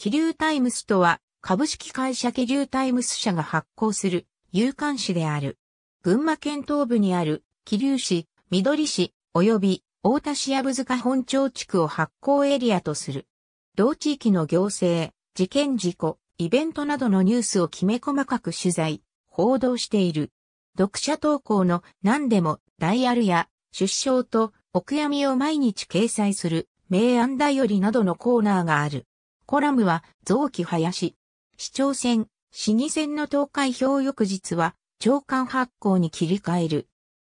気流タイムスとは、株式会社気流タイムス社が発行する、有刊誌である。群馬県東部にある、気流市、緑市、及び、大田市藪塚本町地区を発行エリアとする。同地域の行政、事件事故、イベントなどのニュースをきめ細かく取材、報道している。読者投稿の何でも、ダイヤルや、出生と、お悔やみを毎日掲載する、名案だよりなどのコーナーがある。コラムは、臓器林。市長選、市議選の投開票翌日は、長官発行に切り替える。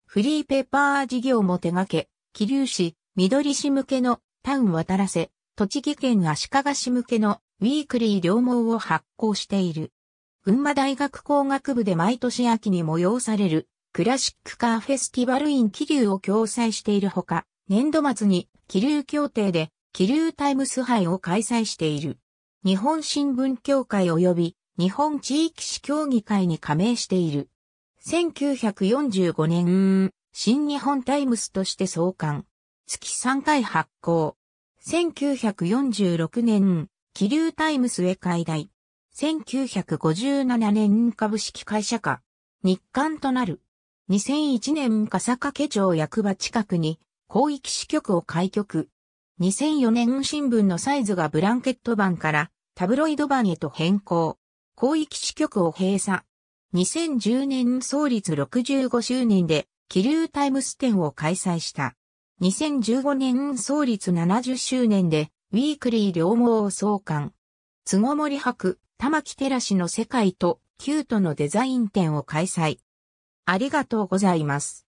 フリーペーパー事業も手掛け、桐生市、緑市向けのタウン渡らせ、栃木県足利市向けのウィークリー両毛を発行している。群馬大学工学部で毎年秋に催されるクラシックカーフェスティバルイン桐生を共催しているほか、年度末に桐生協定で気流タイムス杯を開催している。日本新聞協会及び日本地域市協議会に加盟している。1945年、新日本タイムスとして創刊。月3回発行。1946年、気流タイムスへ開体。1957年株式会社化。日刊となる。2001年笠掛町役場近くに広域支局を開局。2004年新聞のサイズがブランケット版からタブロイド版へと変更。広域支局を閉鎖。2010年創立65周年で、気流タイムス展を開催した。2015年創立70周年で、ウィークリー両毛を創刊。つごもり博、玉木寺氏の世界と、キュートのデザイン展を開催。ありがとうございます。